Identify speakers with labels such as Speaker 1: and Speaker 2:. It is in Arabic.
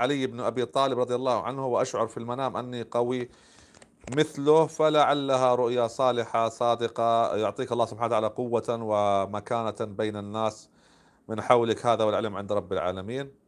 Speaker 1: علي بن أبي طالب رضي الله عنه وأشعر في المنام أني قوي مثله فلعلها رؤيا صالحة صادقة يعطيك الله سبحانه وتعالى قوة ومكانة بين الناس من حولك هذا والعلم عند رب العالمين